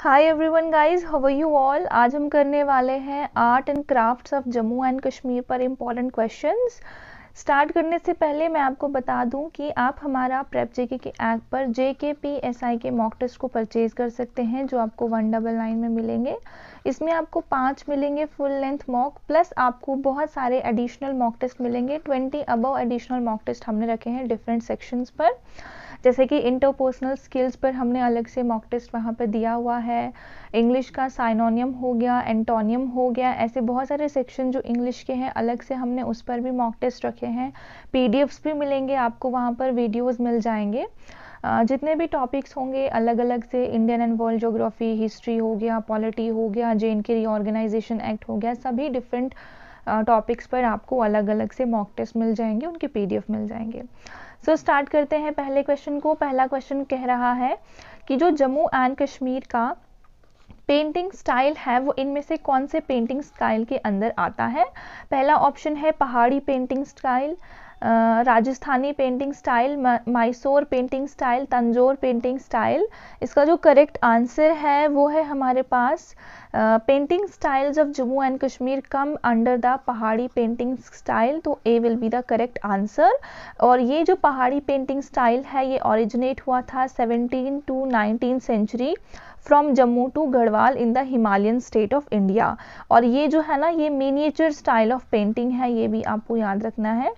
Hi everyone guys how are you all आज हम करने वाले हैं art and crafts of Jammu and Kashmir पर इम्पॉर्टेंट क्वेश्चंस स्टार्ट करने से पहले मैं आपको बता दूं कि आप हमारा प्रेप जेके के ऐप पर जे के पी एस आई के मॉक टेस्ट को परचेज कर सकते हैं जो आपको वन डबल नाइन में मिलेंगे इसमें आपको पाँच मिलेंगे फुल लेंथ मॉक प्लस आपको बहुत सारे एडिशनल मॉक टेस्ट मिलेंगे twenty above additional mock test हमने रखे हैं डिफरेंट सेक्शंस पर जैसे कि इंटरपर्सनल स्किल्स पर हमने अलग से मॉक टेस्ट वहाँ पर दिया हुआ है इंग्लिश का साइनोनियम हो गया एंटोनियम हो गया ऐसे बहुत सारे सेक्शन जो इंग्लिश के हैं अलग से हमने उस पर भी मॉक टेस्ट रखे हैं पी भी मिलेंगे आपको वहाँ पर वीडियोज़ मिल जाएंगे Uh, जितने भी टॉपिक्स होंगे अलग अलग से Indian and world geography history हो गया पॉलिटी हो गया J and K reorganisation act हो गया सभी डिफरेंट टॉपिक्स पर आपको अलग अलग से मॉक टेस्ट मिल जाएंगे उनके पीडीएफ मिल जाएंगे सो so, स्टार्ट करते हैं पहले क्वेश्चन को पहला क्वेश्चन कह रहा है कि जो जम्मू एंड कश्मीर का पेंटिंग स्टाइल है वो इनमें से कौन से पेंटिंग स्टाइल के अंदर आता है पहला ऑप्शन है Pahari painting style Rajasthani painting style Mysore painting style Tanjore painting style इसका जो करेक्ट आंसर है वो है हमारे पास painting styles of Jammu and Kashmir come under the Pahari painting style तो A will be the correct answer और ये जो पहाड़ी पेंटिंग स्टाइल है ये ओरिजिनेट हुआ था 17 to 19 century from Jammu to Garhwal in the Himalayan state of India और ये जो है ना ये मीनिएचर स्टाइल ऑफ पेंटिंग है ये भी आपको याद रखना है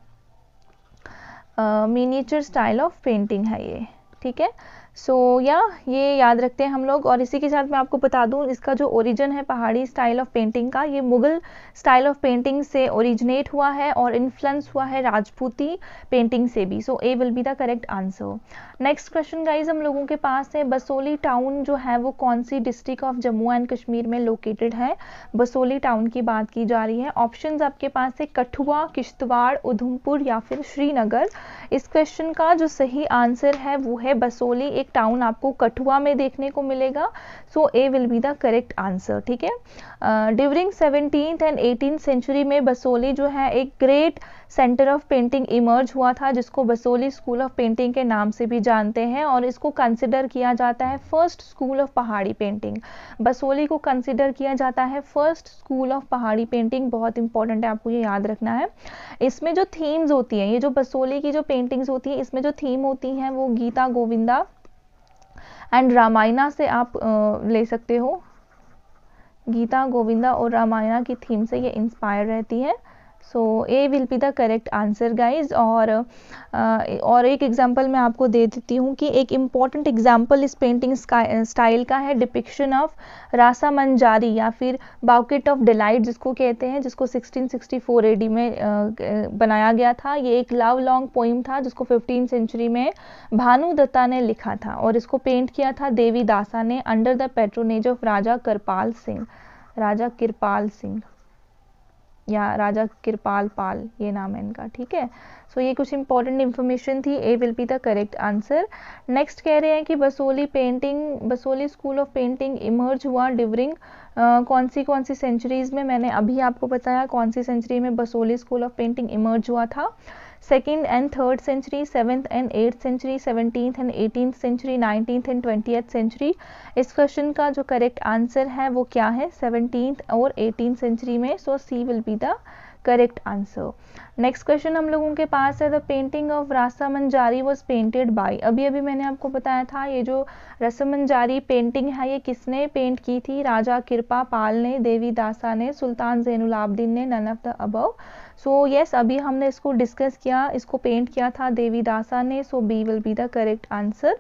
मिनिएचर स्टाइल ऑफ पेंटिंग है ये ठीक है सो so, या yeah, ये याद रखते हैं हम लोग और इसी के साथ मैं आपको बता दूं इसका जो ओरिजिन है पहाड़ी स्टाइल ऑफ पेंटिंग का ये मुगल स्टाइल ऑफ पेंटिंग से ओरिजिनेट हुआ है और इन्फ्लुएंस हुआ है राजपूती पेंटिंग से भी so A will be the correct answer next question guys हम लोगों के पास है बसोली टाउन जो है वो कौन सी district of Jammu and Kashmir में लोकेटेड है बसोली टाउन की बात की जा रही है ऑप्शन आपके पास है कठुआ किश्तवाड़ उधमपुर या फिर श्रीनगर इस क्वेश्चन का जो सही आंसर है वो है बसोली एक टाउन आपको कठुआ में देखने को मिलेगा so A will be the correct answer ठीक है during seventeen and eighteen century में बसोली जो है एक great centre of painting emerge हुआ था जिसको बसोली स्कूल ऑफ पेंटिंग के नाम से भी जानते हैं और इसको कंसिडर किया जाता है first school of Pahari painting Basohli को कंसिडर किया जाता है first school of Pahari painting बहुत इंपॉर्टेंट है आपको ये याद रखना है इसमें जो थीम्स होती हैं ये जो बसोली की जो पेंटिंग्स होती हैं इसमें जो थीम होती हैं वो गीता गोविंदा एंड रामायणा से आप ले सकते हो गीता गोविंदा और रामायणा की थीम से ये इंस्पायर रहती है so A will be the correct answer guys और और एक एग्जाम्पल मैं आपको दे देती हूँ कि एक इम्पॉर्टेंट एग्जाम्पल इस पेंटिंग स्टाइल का है डिपिक्शन ऑफ रासा मंजारी या फिर बाउकेट ऑफ डिलाइट जिसको कहते हैं जिसको 1664 एडी में बनाया गया था ये एक लव लॉन्ग पोइम था जिसको फिफ्टीन सेंचुरी में भानु दत्ता ने लिखा था और इसको पेंट किया था देवी दासा ने under the patronage of Raja Kripal Singh Raja Kripal Singh या राजा कृपाल पाल ये नाम है इनका ठीक है सो so, ये कुछ इंपॉर्टेंट इन्फॉर्मेशन थी A will be the correct answer next कह रहे हैं कि Basohli painting Basohli school of painting emerge हुआ डिवरिंग कौन सी कौन सी सेंचुरीज में मैंने अभी आपको बताया कौन सी सेंचुरी में Basohli school of painting emerge हुआ था second and third century seventh and eighth century seventeenth and eighteen century nineteenth and twenty century इस क्वेश्चन का जो करेक्ट आंसर है वो क्या है सेवनटीन्थ और एटीन सेंचुरी में so C will be the correct answer next question हम लोगों के पास है the painting of Rasa Manjari was painted by अभी अभी मैंने आपको बताया था ये जो मंजारी पेंटिंग है ये किसने पेंट की थी राजा कृपा पाल ने देवी दासा ने सुल्तान जैनुलाब्दीन ने none of the above so yes अभी हमने इसको डिस्कस किया इसको पेंट किया था देवी दासा ने so B will be the correct answer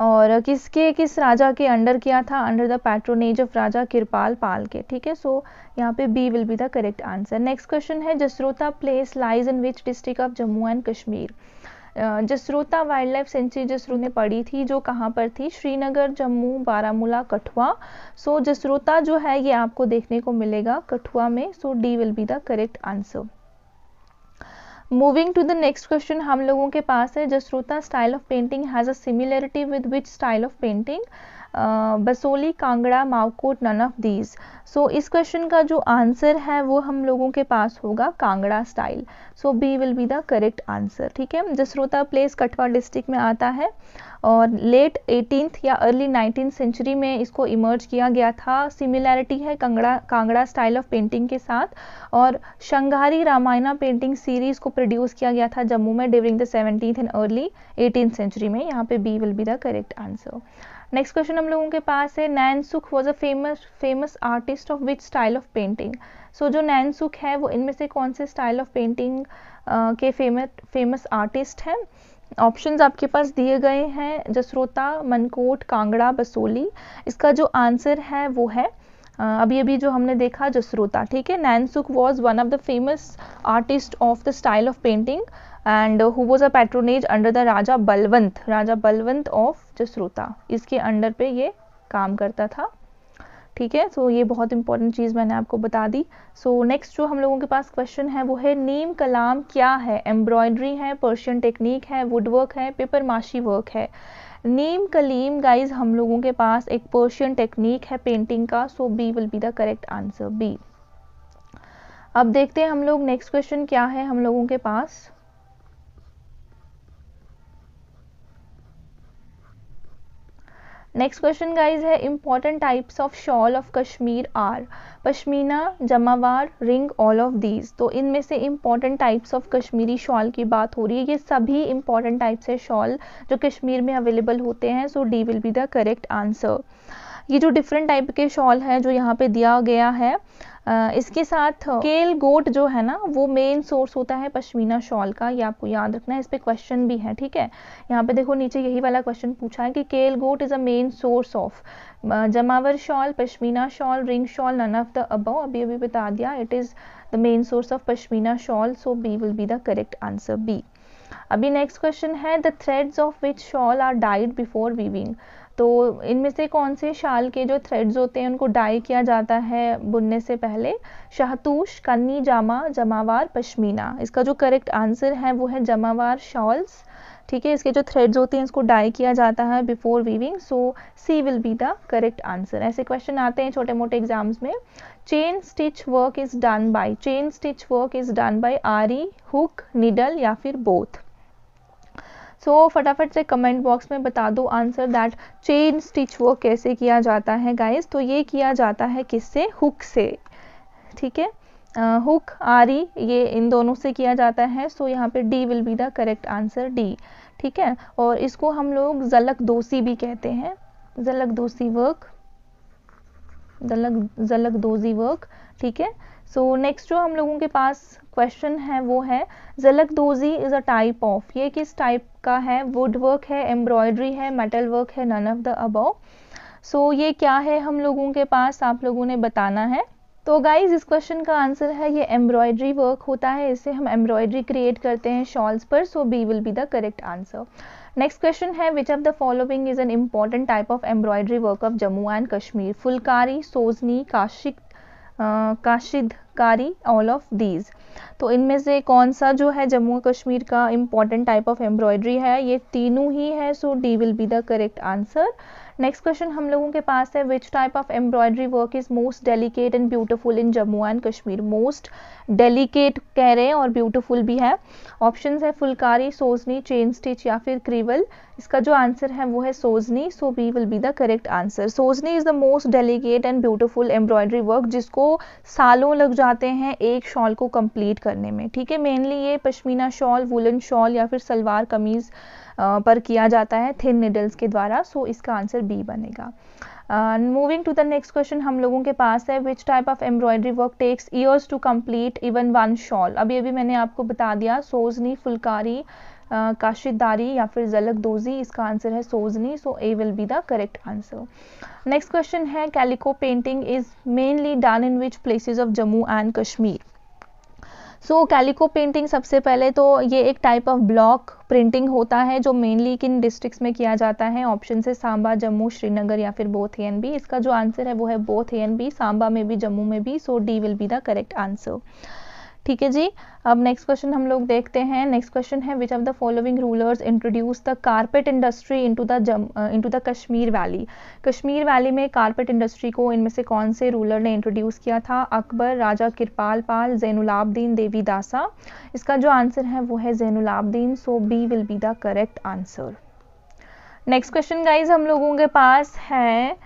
और किसके किस राजा के अंडर किया था under the patronage of Raja Kirpal Pal के ठीक है सो यहाँ पे B will be the correct answer next question है Jasrota place lies in which district of Jammu and Kashmir Jasrota wildlife sanctuary जसरो ने पढ़ी थी जो कहाँ पर थी श्रीनगर जम्मू बारामूला कठुआ सो जसरोता जो है ये आपको देखने को मिलेगा कठुआ में so D will be the correct answer moving to the next question हम लोगों के पास है Jasrota style of painting has a similarity with which style of painting Basohli Kangra Mankot none of these so इस क्वेश्चन का जो आंसर है वो हम लोगों के पास होगा Kangra style so B will be the correct answer ठीक है जसरोता प्लेस कठवा डिस्ट्रिक्ट में आता है और लेट एटीनथ या अर्ली नाइनटीन सेंचुरी में इसको इमर्ज किया गया था सिमिलैरिटी है Kangra Kangra style of painting के साथ और शंघारी रामायणा पेंटिंग सीरीज को प्रोड्यूस किया गया था जम्मू में during the seventieth and early eighteen century में यहाँ पे B will be the correct answer next question हम लोगों के पास है Nain Sukh was a famous famous artist of which style of painting so जो नैन सुख है वो इनमें से कौन से स्टाइल ऑफ पेंटिंग के फेमस फेमस आर्टिस्ट हैं ऑप्शंस आपके पास दिए गए हैं जसरोता मनकोट कांगड़ा बसोली इसका जो आंसर है वो है अभी अभी जो हमने देखा जसरोता ठीक है Nainsukh was one of the famous artist of the style of painting and who was a patronage under the Raja Balwant Raja Balwant of Jasrota इसके अंडर पे ये काम करता था ठीक है सो ये बहुत इंपॉर्टेंट चीज़ मैंने आपको बता दी सो so, नेक्स्ट जो हम लोगों के पास क्वेश्चन है वो है नीम कलाम क्या है एम्ब्रॉयडरी है पर्शियन टेक्निक है वुड वर्क है पेपर माशी वर्क है नीम कलीम गाइज हम लोगों के पास एक पर्शियन टेक्निक है पेंटिंग का so B will be the correct answer B अब देखते हैं हम लोग नेक्स्ट क्वेश्चन क्या है हम लोगों के पास नेक्स्ट क्वेश्चन गाइज है important types of shawl of Kashmir are pashmina jamawar ring all of these तो इनमें से important types of Kashmiri shawl की बात हो रही है ये सभी इम्पॉर्टेंट टाइप्स है शॉल जो कश्मीर में अवेलेबल होते हैं so D will be the correct answer ये जो डिफरेंट टाइप के शॉल है जो यहाँ पे दिया गया है इसके साथ केल गोट जो है ना वो मेन सोर्स होता है पश्मीना शॉल का ये आपको याद रखना है इस पर क्वेश्चन भी है ठीक है यहाँ पे देखो नीचे यही वाला क्वेश्चन पूछा है कि केल goat is a main source of jamawar shawl pashmina shawl ring shawl none of the above अभी अभी बता दिया it is the main source of pashmina shawl so B will be the correct answer B अभी नेक्स्ट क्वेश्चन है the threads of which shawl are dyed before weaving तो इनमें से कौन से शाल के जो थ्रेड्स होते हैं उनको डाई किया जाता है बुनने से पहले शाहतूश कन्नी जामा जमावार पश्मीना इसका जो करेक्ट आंसर है वो है जमावार शॉल्स ठीक है इसके जो थ्रेड्स होते हैं इसको डाई किया जाता है before weaving so C will be the correct answer ऐसे क्वेश्चन आते हैं छोटे मोटे एग्जाम्स में chain stitch work is done by chain stitch work is done by aari hook needle या फिर बोथ सो so, फटाफट से कमेंट बॉक्स में बता दो answer that chain stitch work कैसे किया जाता है गाइस तो ये किया जाता है किससे हुक से ठीक है हुक आरी ये इन दोनों से किया जाता है सो so यहाँ पे D will be the correct answer D ठीक है और इसको हम लोग जलक दोसी भी कहते हैं जलक दोसी वर्क जलक जलक दोजी वर्क ठीक है सो नेक्स्ट जो हम लोगों के पास क्वेश्चन है वो है jalak dozi is a type of ये किस टाइप का है वुड वर्क है एम्ब्रॉयडरी है मेटल वर्क है none of the above so ये क्या है हम लोगों के पास आप लोगों ने बताना है तो गाइज इस क्वेश्चन का आंसर है ये एम्ब्रॉयडरी वर्क होता है इसे हम एम्ब्रॉयडरी क्रिएट करते हैं शॉल्स पर so B will be the correct answer next question है which of the following is an important type of embroidery work of Jammu and Kashmir phulkari sozni काशिक काशिदकारी ऑल ऑफ दीज तो इनमें से कौन सा जो है जम्मू कश्मीर का इम्पॉर्टेंट टाइप ऑफ एम्ब्रॉयडरी है ये तीनों ही है so D will be the correct answer next question हम लोगों के पास है which type of embroidery work is most delicate and beautiful in Jammu and Kashmir most delicate कह रहे हैं और ब्यूटीफुल भी है ऑप्शन है फुलकारी सोजनी चेन स्टिच या फिर क्रीवल इसका जो आंसर है वो है sozni so B will be the correct answer sozni is the most delicate and beautiful embroidery work जिसको सालों लग जाते हैं एक शॉल को कंप्लीट करने में ठीक है मेनली ये पश्मीना शॉल वुलन शॉल या फिर सलवार कमीज़ पर किया जाता है थिन निडल्स के द्वारा सो so इसका आंसर बी बनेगा moving to the next question हम लोगों के पास है which type of embroidery work takes years to complete even one shawl अभी अभी मैंने आपको बता दिया सोजनी फुलकारी काशिदारी या फिर जलक दोजी इसका आंसर है sozni so A will be the correct answer next question है calico painting is mainly done in which places of Jammu and Kashmir so calico painting सबसे पहले तो ये एक टाइप ऑफ ब्लॉक प्रिंटिंग होता है जो मेनली किन डिस्ट्रिक्ट्स में किया जाता है ऑप्शन से सांबा जम्मू श्रीनगर या फिर बोथ एन बी इसका जो आंसर है वो है बोथ एन बी सांबा में भी जम्मू में भी so D will be the correct answer ठीक है जी अब नेक्स्ट क्वेश्चन हम लोग देखते हैं नेक्स्ट क्वेश्चन है which of the following rulers introduce the carpet industry into the into the Kashmir valley Kashmir valley में कारपेट इंडस्ट्री को इनमें से कौन से रूलर ने इंट्रोड्यूस किया था अकबर राजा किरपाल पाल जैनुलाब्दीन देवी दासा इसका जो आंसर है वो है Zainulabidin so B will be the correct answer next question guys हम लोगों के पास है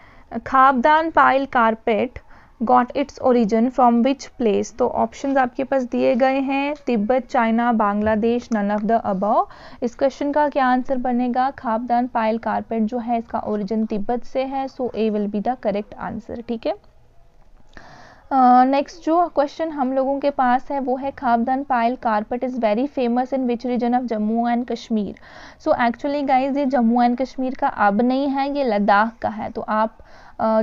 Khabdan pile carpet got its origin from which place तो ऑप्शन आपके पास दिए गए हैं Tibet China Bangladesh none of the above इस क्वेश्चन का क्या आंसर बनेगा खापदान पायल कारपेट जो है इसका ओरिजिन तिब्बत से है so A will be the correct answer ठीक है नेक्स्ट uh, जो क्वेश्चन हम लोगों के पास है वो है Khabdan pile carpet is very famous in which region of Jammu and Kashmir so actually guys ये जम्मू एंड कश्मीर का अब नहीं है ये लद्दाख का है तो आप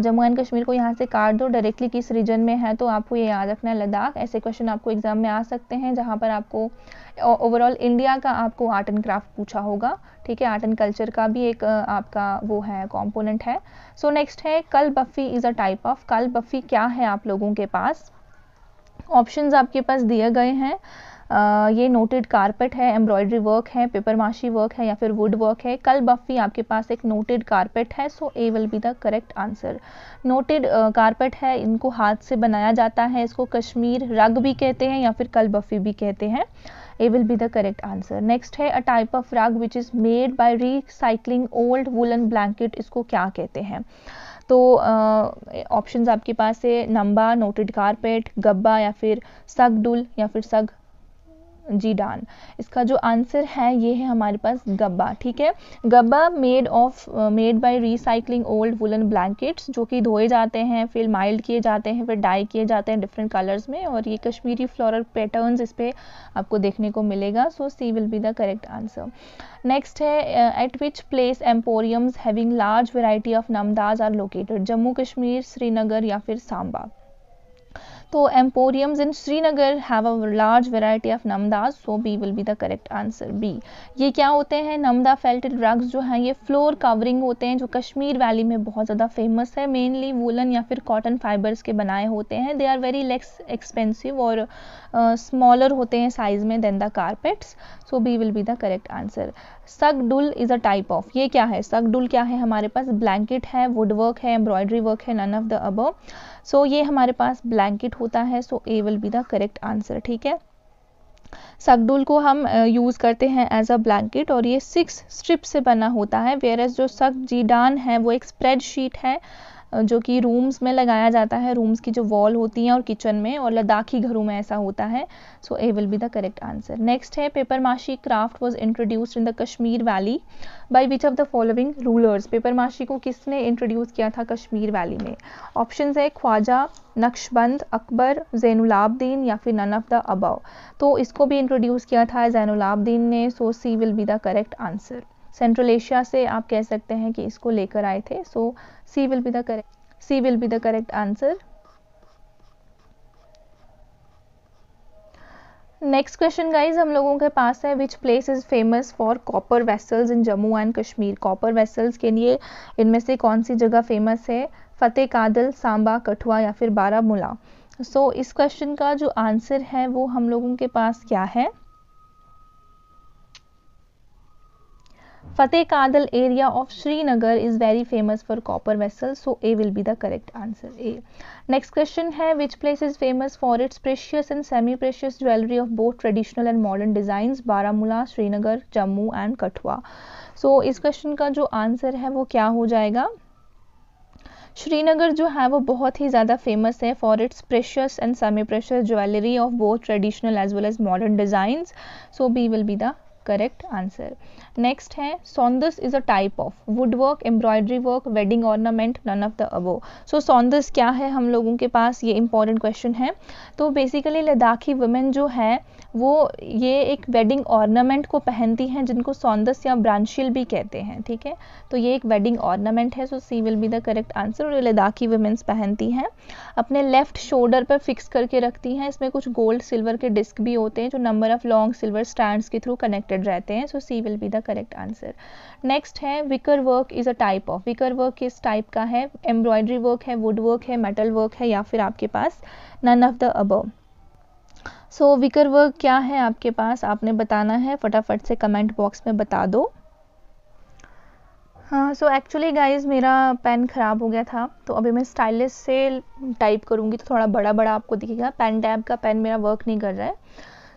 जम्मू एंड कश्मीर को यहाँ से काट दो डायरेक्टली किस रीजन में है तो आपको ये याद रखना है लद्दाख ऐसे क्वेश्चन आपको एग्जाम में आ सकते हैं जहाँ पर आपको ओवरऑल uh, इंडिया का आपको आर्ट एंड क्राफ्ट पूछा होगा ठीक है आर्ट एंड कल्चर का भी एक आपका वो है कॉम्पोनेंट है सो so, नेक्स्ट है kal baffi is a type of kal baffi क्या है आप लोगों के पास ऑप्शन आपके पास दिए गए हैं आ, ये नोटेड कारपेट है एम्ब्रॉयडरी वर्क है पेपर माशी वर्क है या फिर वुड वर्क है कल बफ़ी आपके पास एक नोटेड कारपेट है so A will be the correct answer noted carpet है इनको हाथ से बनाया जाता है इसको कश्मीर रग भी कहते हैं या फिर कल बफ़ी भी कहते हैं A will be the correct answer next है a type of rug which is made by recycling old woollen blanket इसको क्या कहते हैं तो ऑप्शंस uh, आपके पास है नंबा नोटेड कारपेट गब्बा या फिर सग डुल या फिर सग जीडान इसका जो आंसर है ये है हमारे पास गब्बा ठीक है gabba made of made by recycling old woollen blankets जो कि धोए जाते हैं फिर माइल्ड किए जाते हैं फिर डाई किए जाते हैं डिफरेंट कलर्स में और ये कश्मीरी फ्लोरल पैटर्न्स इस पर आपको देखने को मिलेगा so C will be the correct answer next है at which place emporiums having large variety of namdas are located Jammu Kashmir Srinagar या फिर सांबा तो emporiums in Srinagar have a large variety of namdas so B will be the correct answer B ये क्या होते हैं Namda felted rugs जो हैं ये फ्लोर कवरिंग होते हैं जो कश्मीर वैली में बहुत ज़्यादा फेमस है मेनली वुलन या फिर कॉटन फाइबर्स के बनाए होते हैं they are very less expensive और स्मॉलर uh, होते हैं साइज में than the carpets so B will be the correct answer डुल इज़ अ टाइप ऑफ ये क्या है डुल क्या है हमारे पास ब्लैंकेट है वुड वर्क है एम्ब्रॉयडरी वर्क है none of the above so so, ये हमारे पास ब्लैंकेट होता है so A will be the correct answer ठीक है सकडुल को हम यूज़ करते हैं एज अ ब्लैंकेट और ये सिक्स स्ट्रिप से बना होता है वेयर एज जो सक जीडान है वो एक स्प्रेड शीट है जो कि रूम्स में लगाया जाता है रूम्स की जो वॉल होती हैं और किचन में और लद्दाखी घरों में ऐसा होता है so A will be the correct answer next है papier mache craft was introduced in the Kashmir valley by which of the following rulers papier mache को किसने इंट्रोड्यूस किया था कश्मीर वैली में ऑप्शन है ख्वाजा नक्शबंद अकबर जैनुलाब्दीन या फिर नन ऑफ द अबव तो इसको भी इंट्रोड्यूस किया था जैनुलाब्दीन ने so C will be the correct answer central Asia से आप कह सकते हैं कि इसको लेकर आए थे so C will be the correct C will be the correct answer next question guys हम लोगों के पास है which place is famous for copper vessels in Jammu and Kashmir copper vessels के लिए इनमें से कौन सी जगह फेमस है फतेह कादल सांबा कठुआ या फिर बारामूला सो so, इस क्वेश्चन का जो आंसर है वो हम लोगों के पास क्या है Fateh Kadal area of Srinagar is very famous for copper vessel so A will be the correct answer A next question है which place is famous for its precious and semi precious jewellery of both traditional and modern design Baramulla Srinagar Jammu and Kathua so इस question का जो answer है वो क्या हो जाएगा श्रीनगर जो है वो बहुत ही ज़्यादा फेमस है for its precious and semi precious jewellery of both traditional as well as modern design so B will be the correct answer next है Saundas is a type of wood work embroidery work wedding ornament none of the above so Saundas क्या है हम लोगों के पास ये important question है तो basically Ladakhi women जो है वो ये एक वेडिंग ऑर्नामेंट को पहनती हैं जिनको सौंदस या ब्रांशियल भी कहते हैं ठीक है तो ये एक वेडिंग ऑर्नामेंट है so C will be the correct answer और ये लद्दाखी वुमेन्स पहनती हैं अपने लेफ्ट शोल्डर पर फिक्स करके रखती हैं इसमें कुछ गोल्ड सिल्वर के डिस्क भी होते हैं जो number of long silver stand के थ्रू कनेक्टेड रहते हैं so C will be the correct answer next है wicker work is a type of wicker work किस टाइप का है एम्ब्रॉयडरी वर्क है वुड वर्क है मेटल वर्क है या फिर आपके पास none of the above so wicker work क्या है आपके पास आपने बताना है फटाफट से कमेंट बॉक्स में बता दो हाँ सो एक्चुअली गाइज मेरा पेन ख़राब हो गया था तो अभी मैं स्टाइलिस से टाइप करूँगी तो थोड़ा बड़ा बड़ा आपको दिखेगा पेन टैब का पेन मेरा वर्क नहीं कर रहा है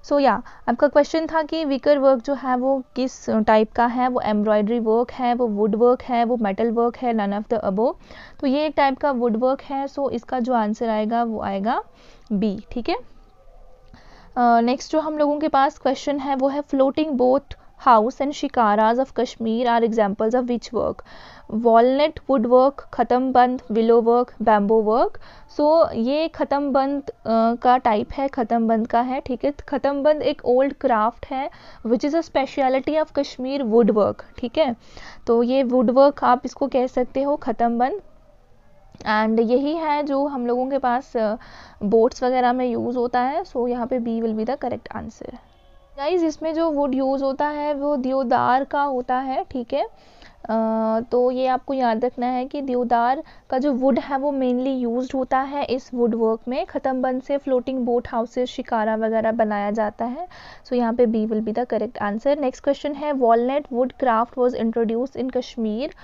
सो या आपका क्वेश्चन था कि विकर वर्क जो है वो किस टाइप uh, का है वो एम्ब्रॉयडरी वर्क है वो वुड वर्क है वो मेटल वर्क है नन ऑफ द अबो तो ये एक टाइप का वुड वर्क है सो so इसका जो आंसर आएगा वो आएगा बी ठीक है नेक्स्ट uh, जो हम लोगों के पास क्वेश्चन है वो है floating boat house and shikaras of Kashmir are examples of which work which wood work Khatamband willow work bamboo work so ये बंद uh, का टाइप है बंद का है ठीक है बंद एक ओल्ड क्राफ्ट है which is a speciality of Kashmir wood work ठीक है तो ये वुड वर्क आप इसको कह सकते हो बंद एंड यही है जो हम लोगों के पास बोट्स uh, वगैरह में यूज़ होता है सो so, यहाँ पे B will be the correct answer guys इसमें जो वुड यूज़ होता है वो दियोदार का होता है ठीक है तो ये आपको याद रखना है कि दियोदार का जो वुड है वो मेनली यूज्ड होता है इस वुड वर्क में बंद से फ्लोटिंग बोट हाउसेस शिकारा वगैरह बनाया जाता है सो यहाँ पे B will be the correct answer next question है walnut wood craft was introduce in Kashmir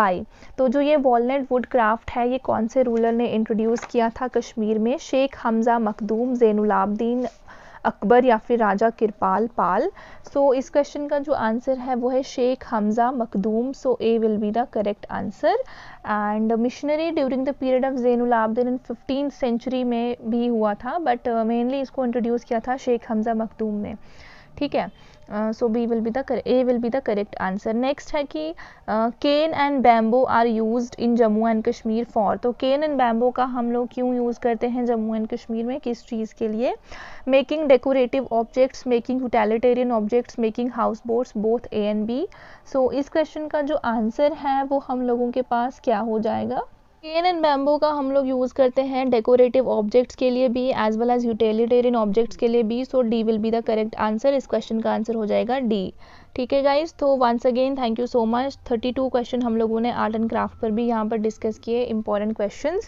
by तो जो ये वॉलनट वुड क्राफ्ट है ये कौन से रूलर ने इंट्रोड्यूस किया था कश्मीर में शेख हमज़ा मखदूम जैनुलाब्दीन अकबर या फिर राजा किरपाल पाल सो so, इस क्वेश्चन का जो आंसर है वो है Sheikh Hamza Makhdoom so A will be the correct answer and missionary during the period of Zain in fifteen century में भी हुआ था बट मेनली uh, इसको इंट्रोड्यूस किया था शेख हमजा मखदूम ने ठीक है so B will be the A will be the correct answer next है कि cane and bamboo are use in Jammu and Kashmir for तो केन एंड बैम्बो का हम लोग क्यों यूज करते हैं जम्मू एंड कश्मीर में किस चीज़ के लिए making decorative objects making utilitarian objects making house boats both A and B so इस क्वेश्चन का जो आंसर है वो हम लोगों के पास क्या हो जाएगा केन एंड बैम्बू का हम लोग यूज़ करते हैं डेकोरेटिव ऑब्जेक्ट्स के लिए भी as well as utilitarian objects के लिए भी so D will be the correct answer इस क्वेश्चन का आंसर हो जाएगा डी ठीक है गाइज तो once again thank you so much 32 question हम लोगों ने आर्ट एंड क्राफ्ट पर भी यहाँ पर डिस्कस किए इंपॉर्टेंट क्वेश्चन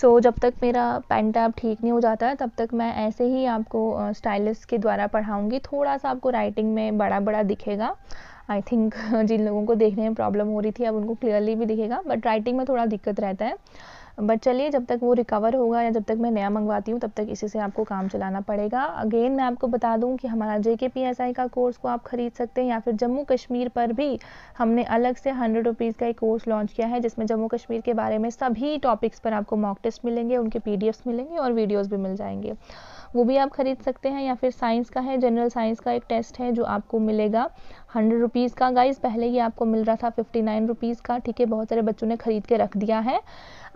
सो जब तक मेरा पेन टैप ठीक नहीं हो जाता है तब तक मैं ऐसे ही आपको स्टाइलिस्ट के द्वारा पढ़ाऊँगी थोड़ा सा आपको राइटिंग में बड़ा बड़ा दिखेगा आई थिंक जिन लोगों को देखने में प्रॉब्लम हो रही थी अब उनको क्लियरली भी दिखेगा बट राइटिंग में थोड़ा दिक्कत रहता है बट चलिए जब तक वो रिकवर होगा या जब तक मैं नया मंगवाती हूँ तब तक इसी से आपको काम चलाना पड़ेगा अगेन मैं आपको बता दूँ कि हमारा जे के पी एस आई का कोर्स को आप खरीद सकते हैं या फिर जम्मू कश्मीर पर भी हमने अलग से हंड्रेड रुपीज़ का एक कोर्स लॉन्च किया है जिसमें जम्मू कश्मीर के बारे में सभी टॉपिक्स पर आपको मॉक टेस्ट मिलेंगे उनके पी डी एफ्स मिलेंगे और वीडियोज़ भी मिल जाएंगे वो भी आप खरीद सकते हैं या फिर साइंस का है जनरल साइंस का एक टेस्ट है जो आपको मिलेगा हंड्रेड रुपीज़ का गाइस पहले ही आपको मिल रहा था फिफ्टी नाइन रुपीज़ का ठीक है बहुत सारे बच्चों ने ख़रीद के रख दिया है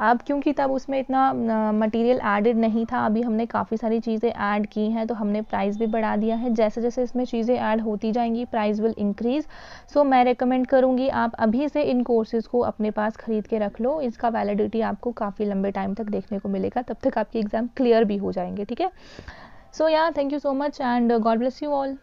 अब क्योंकि तब उसमें इतना मटेरियल एडेड नहीं था अभी हमने काफ़ी सारी चीज़ें ऐड की हैं तो हमने प्राइस भी बढ़ा दिया है जैसे जैसे इसमें चीज़ें ऐड होती जाएंगी प्राइस विल इंक्रीज़ सो मैं रिकमेंड करूँगी आप अभी से इन कोर्सेज़ को अपने पास ख़रीद के रख लो इसका वैलिडिटी आपको काफ़ी लंबे टाइम तक देखने को मिलेगा तब तक आपके एग्ज़ाम क्लियर भी हो जाएंगे ठीक है So yeah, thank you so much and uh, God bless you all.